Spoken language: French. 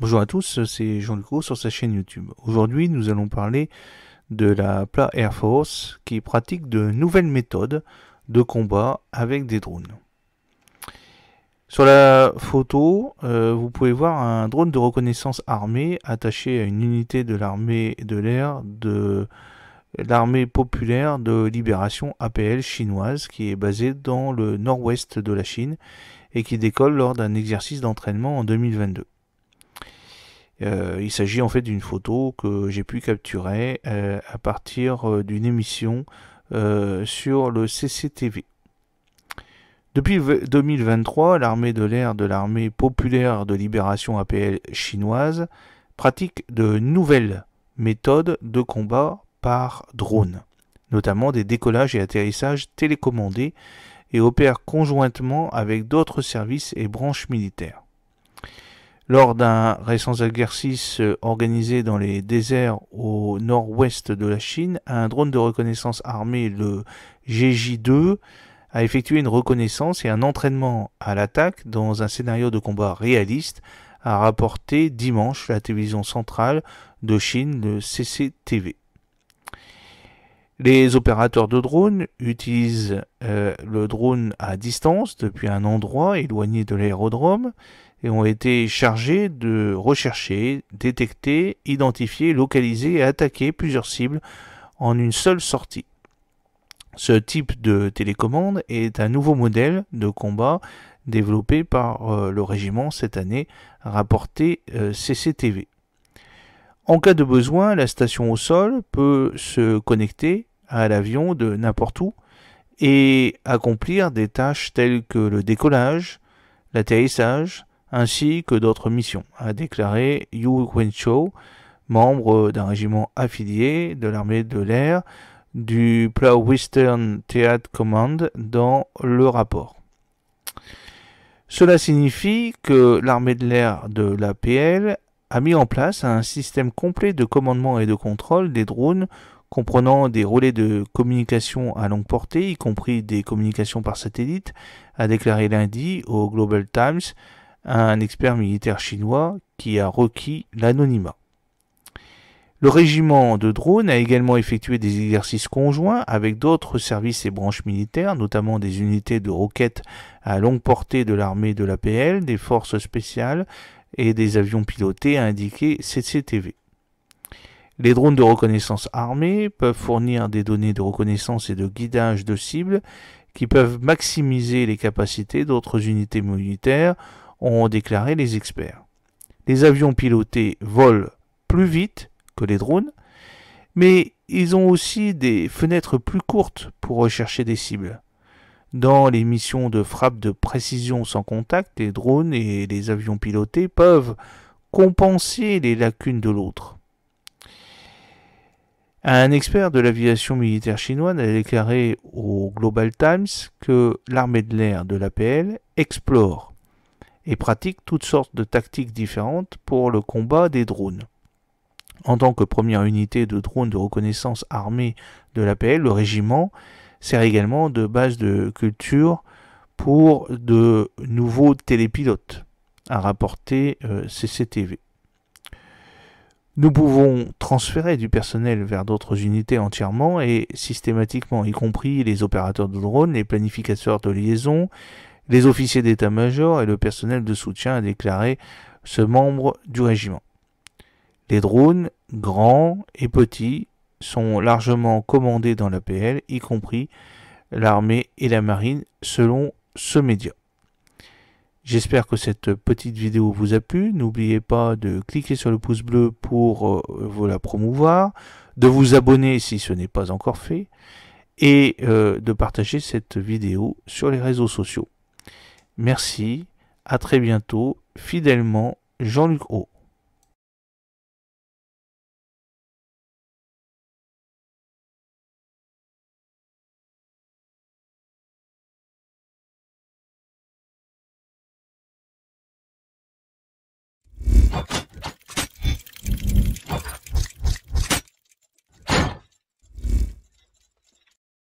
Bonjour à tous, c'est Jean Ducot sur sa chaîne YouTube. Aujourd'hui, nous allons parler de la PLA Air Force qui pratique de nouvelles méthodes de combat avec des drones. Sur la photo, euh, vous pouvez voir un drone de reconnaissance armée attaché à une unité de l'armée de l'air de l'armée populaire de libération APL chinoise qui est basée dans le nord-ouest de la Chine et qui décolle lors d'un exercice d'entraînement en 2022. Euh, il s'agit en fait d'une photo que j'ai pu capturer euh, à partir euh, d'une émission sur le CCTV. Depuis 2023, l'armée de l'air de l'armée populaire de libération APL chinoise pratique de nouvelles méthodes de combat par drone, notamment des décollages et atterrissages télécommandés et opère conjointement avec d'autres services et branches militaires. Lors d'un récent exercice euh, organisé dans les déserts au nord-ouest de la Chine, un drone de reconnaissance armé, le GJ-2, a effectué une reconnaissance et un entraînement à l'attaque dans un scénario de combat réaliste, a rapporté dimanche la télévision centrale de Chine, le CCTV. Les opérateurs de drones utilisent euh, le drone à distance depuis un endroit éloigné de l'aérodrome et ont été chargés de rechercher, détecter, identifier, localiser et attaquer plusieurs cibles en une seule sortie. Ce type de télécommande est un nouveau modèle de combat développé par euh, le régiment cette année, rapporté euh, CCTV. En cas de besoin, la station au sol peut se connecter à l'avion de n'importe où et accomplir des tâches telles que le décollage, l'atterrissage, ainsi que d'autres missions, a déclaré Yu Wenchou, membre d'un régiment affilié de l'armée de l'air du Plow Western Theater Command dans le rapport. Cela signifie que l'armée de l'air de l'APL a mis en place un système complet de commandement et de contrôle des drones comprenant des relais de communication à longue portée, y compris des communications par satellite, a déclaré lundi au Global Times un expert militaire chinois qui a requis l'anonymat. Le régiment de drones a également effectué des exercices conjoints avec d'autres services et branches militaires, notamment des unités de roquettes à longue portée de l'armée de l'APL, des forces spéciales et des avions pilotés, a indiqué CCTV. Les drones de reconnaissance armés peuvent fournir des données de reconnaissance et de guidage de cibles qui peuvent maximiser les capacités d'autres unités militaires, ont déclaré les experts. Les avions pilotés volent plus vite que les drones, mais ils ont aussi des fenêtres plus courtes pour rechercher des cibles. Dans les missions de frappe de précision sans contact, les drones et les avions pilotés peuvent compenser les lacunes de l'autre. Un expert de l'aviation militaire chinoise a déclaré au Global Times que l'armée de l'air de l'APL explore et pratique toutes sortes de tactiques différentes pour le combat des drones. En tant que première unité de drones de reconnaissance armée de l'APL, le régiment sert également de base de culture pour de nouveaux télépilotes, a rapporté euh, CCTV. Nous pouvons transférer du personnel vers d'autres unités entièrement et systématiquement, y compris les opérateurs de drones, les planificateurs de liaison, les officiers d'état-major et le personnel de soutien, a déclaré ce membre du régiment. Les drones, grands et petits, sont largement commandés dans l'APL, y compris l'armée et la marine, selon ce média. J'espère que cette petite vidéo vous a plu. N'oubliez pas de cliquer sur le pouce bleu pour euh, vous la promouvoir, de vous abonner si ce n'est pas encore fait, et euh, de partager cette vidéo sur les réseaux sociaux. Merci, à très bientôt, fidèlement, Jean-Luc Haut.